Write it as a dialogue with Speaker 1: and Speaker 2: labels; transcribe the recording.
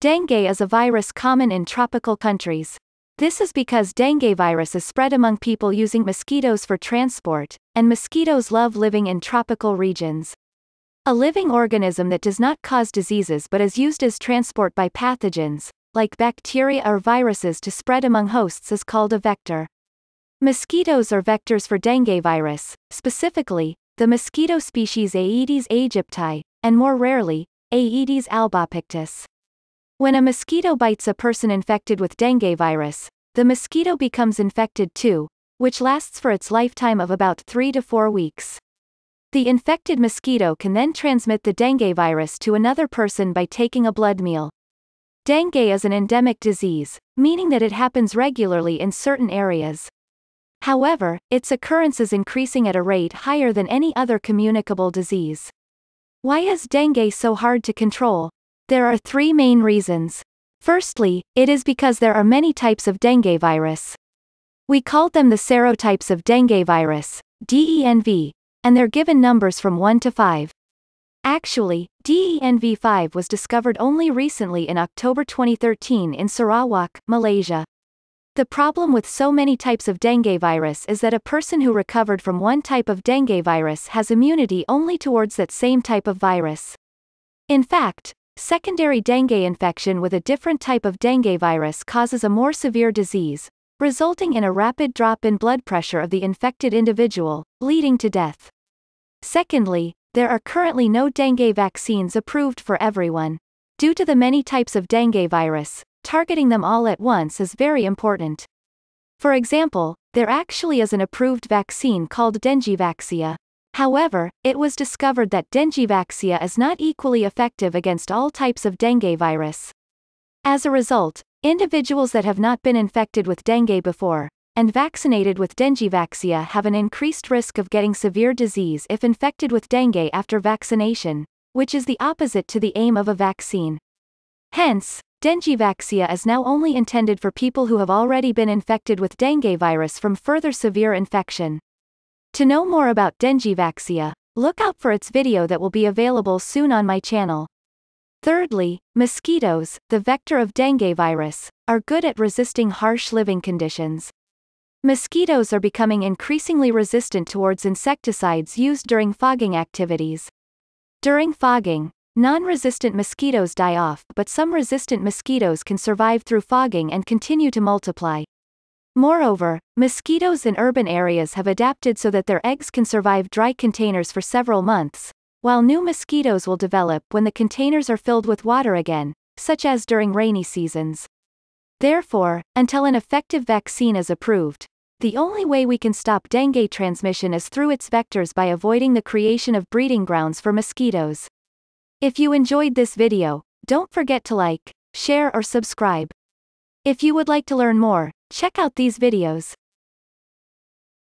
Speaker 1: Dengue is a virus common in tropical countries. This is because dengue virus is spread among people using mosquitoes for transport, and mosquitoes love living in tropical regions. A living organism that does not cause diseases but is used as transport by pathogens, like bacteria or viruses to spread among hosts is called a vector. Mosquitoes are vectors for dengue virus, specifically, the mosquito species Aedes aegypti, and more rarely, Aedes albopictus. When a mosquito bites a person infected with dengue virus, the mosquito becomes infected too, which lasts for its lifetime of about 3 to 4 weeks. The infected mosquito can then transmit the dengue virus to another person by taking a blood meal. Dengue is an endemic disease, meaning that it happens regularly in certain areas. However, its occurrence is increasing at a rate higher than any other communicable disease. Why is dengue so hard to control? There are three main reasons. Firstly, it is because there are many types of dengue virus. We called them the serotypes of dengue virus, DENV, and they're given numbers from 1 to 5. Actually, DENV5 was discovered only recently in October 2013 in Sarawak, Malaysia. The problem with so many types of dengue virus is that a person who recovered from one type of dengue virus has immunity only towards that same type of virus. In fact, Secondary dengue infection with a different type of dengue virus causes a more severe disease, resulting in a rapid drop in blood pressure of the infected individual, leading to death. Secondly, there are currently no dengue vaccines approved for everyone. Due to the many types of dengue virus, targeting them all at once is very important. For example, there actually is an approved vaccine called Dengivaxia, However, it was discovered that Dengivaxia is not equally effective against all types of dengue virus. As a result, individuals that have not been infected with dengue before, and vaccinated with Dengivaxia have an increased risk of getting severe disease if infected with dengue after vaccination, which is the opposite to the aim of a vaccine. Hence, Dengivaxia is now only intended for people who have already been infected with dengue virus from further severe infection. To know more about Dengivaxia, look out for its video that will be available soon on my channel. Thirdly, mosquitoes, the vector of dengue virus, are good at resisting harsh living conditions. Mosquitoes are becoming increasingly resistant towards insecticides used during fogging activities. During fogging, non resistant mosquitoes die off, but some resistant mosquitoes can survive through fogging and continue to multiply. Moreover, mosquitoes in urban areas have adapted so that their eggs can survive dry containers for several months, while new mosquitoes will develop when the containers are filled with water again, such as during rainy seasons. Therefore, until an effective vaccine is approved, the only way we can stop dengue transmission is through its vectors by avoiding the creation of breeding grounds for mosquitoes. If you enjoyed this video, don't forget to like, share or subscribe. If you would like to learn more, check out these videos.